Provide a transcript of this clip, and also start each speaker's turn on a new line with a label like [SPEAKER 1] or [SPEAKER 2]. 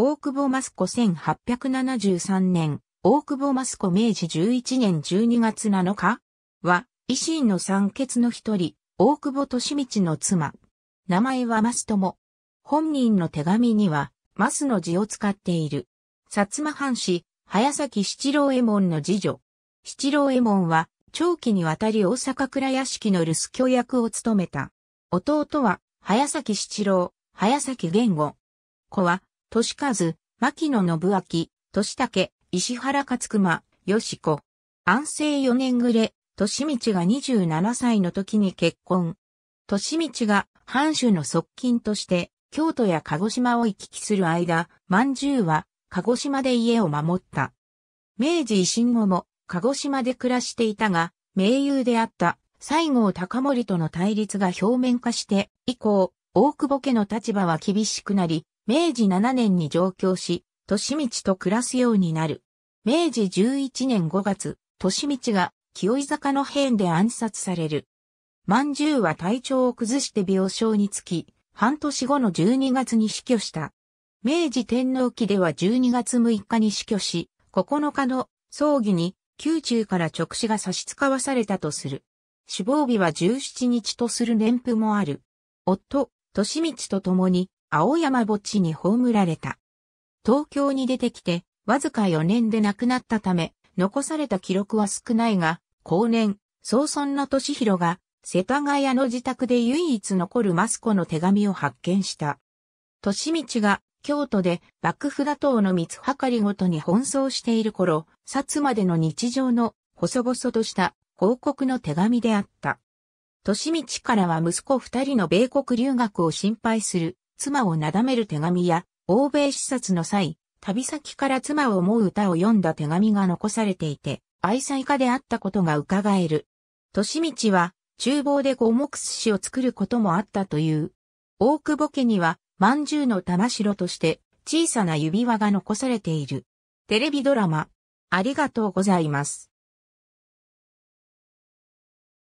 [SPEAKER 1] 大久保益子1873年、大久保益子明治11年12月7日は、維新の三傑の一人、大久保利道の妻。名前はと友。本人の手紙には、スの字を使っている。薩摩藩士、早崎七郎右衛門の次女。七郎右衛門は、長期にわたり大阪倉屋敷の留守居役を務めた。弟は、早崎七郎、早崎玄吾。子は、利和、牧野信明、利武、石原勝熊、吉子。安政4年暮れ、利道が27歳の時に結婚。利道が藩主の側近として、京都や鹿児島を行き来する間、万十は鹿児島で家を守った。明治維新後も鹿児島で暮らしていたが、盟友であった西郷隆盛との対立が表面化して、以降、大久保家の立場は厳しくなり、明治7年に上京し、利道と暮らすようになる。明治11年5月、利道が清居坂の変で暗殺される。万獣は体調を崩して病床につき、半年後の12月に死去した。明治天皇期では12月6日に死去し、9日の葬儀に宮中から直死が差し使わされたとする。死亡日は17日とする年譜もある。夫、利道と共に青山墓地に葬られた。東京に出てきて、わずか4年で亡くなったため、残された記録は少ないが、後年、総村の俊弘が、世田谷の自宅で唯一残るマスコの手紙を発見した。俊道が京都で幕府打倒の三つ計りごとに奔走している頃、薩までの日常の細々とした報告の手紙であった。俊道からは息子二人の米国留学を心配する妻をなだめる手紙や、欧米視察の際、旅先から妻を思う歌を読んだ手紙が残されていて、愛妻家であったことが伺える。利道は、厨房で五目寿司を作ることもあったという。大久保家には、ゅうの玉城として、小さな指輪が残されている。テレビドラマ、ありがとうございます。